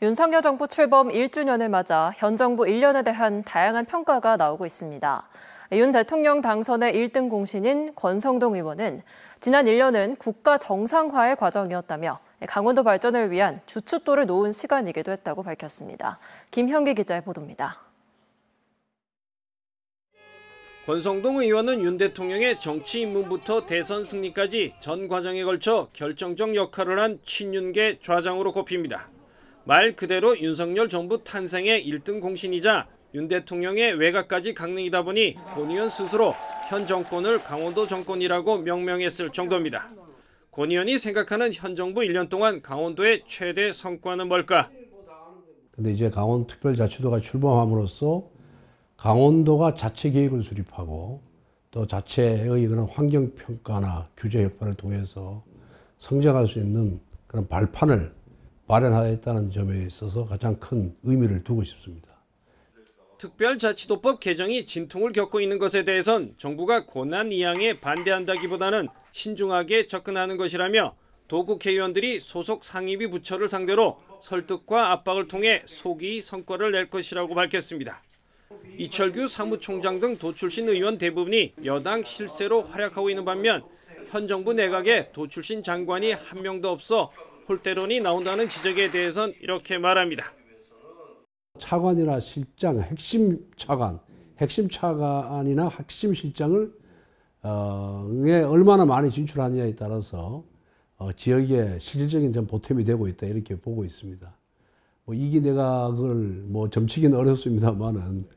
윤석열 정부 출범 1주년을 맞아 현 정부 1년에 대한 다양한 평가가 나오고 있습니다. 윤 대통령 당선의 1등 공신인 권성동 의원은 지난 1년은 국가 정상화의 과정이었다며 강원도 발전을 위한 주춧돌을 놓은 시간이기도 했다고 밝혔습니다. 김현기 기자의 보도입니다. 권성동 의원은 윤 대통령의 정치 입문부터 대선 승리까지 전 과정에 걸쳐 결정적 역할을 한 친윤계 좌장으로 꼽힙니다. 말 그대로 윤석열 정부 탄생의 1등 공신이자 윤 대통령의 외곽까지 강릉이다 보니 권 의원 스스로 현 정권을 강원도 정권이라고 명명했을 정도입니다. 권 의원이 생각하는 현 정부 1년 동안 강원도의 최대 성과는 뭘까? 근데 이제 강원특별자치도가 출범함으로써 강원도가 자체 계획을 수립하고 또 자체의 그런 환경평가나 규제 효과를 통해서 성장할 수 있는 그런 발판을 마련하였다는 점에 있어서 가장 큰 의미를 두고 싶습니다. 특별자치도법 개정이 진통을 겪고 있는 것에 대해선 정부가 고난 이양에 반대한다기보다는 신중하게 접근하는 것이라며 도국회의원들이 소속 상임위 부처를 상대로 설득과 압박을 통해 속이 성과를 낼 것이라고 밝혔습니다. 이철규 사무총장 등 도출신 의원 대부분이 여당 실세로 활약하고 있는 반면 현 정부 내각에 도출신 장관이 한 명도 없어 폴테론이 나온다는 지적에 대해선 이렇게 말합니다. 차관이나 실장, 핵심 차관, 핵심 차관이나 핵심 실장을 어,에 얼마나 많이 진출하느냐에 따라서 어, 지역에 실질적인 좀 보탬이 되고 있다 이렇게 보고 있습니다. 뭐 이게 내가 그걸 뭐점치기 어렵습니다만은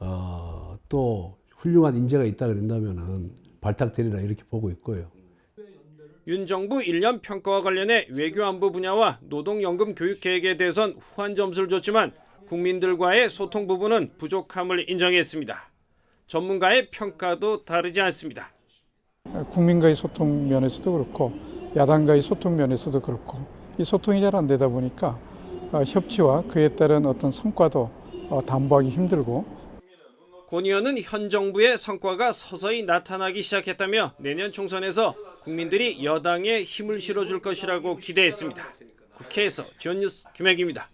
어, 또 훌륭한 인재가 있다 그런다면은 발탁되리라 이렇게 보고 있고요. 윤 정부 1년 평가와 관련해 외교안보 분야와 노동연금 교육 계획에 대해선 후한 점수를 줬지만 국민들과의 소통 부분은 부족함을 인정했습니다. 전문가의 평가도 다르지 않습니다. 국민과의 소통 면에서도 그렇고 야당과의 소통 면에서도 그렇고 이 소통이 잘 안 되다 보니까 어, 협치와 그에 따른 어떤 성과도 어, 담보하기 힘들고 권 의원은 현 정부의 성과가 서서히 나타나기 시작했다며 내년 총선에서 국민들이 여당에 힘을 실어줄 것이라고 기대했습니다. 국회에서 지원뉴스 김혜기입니다.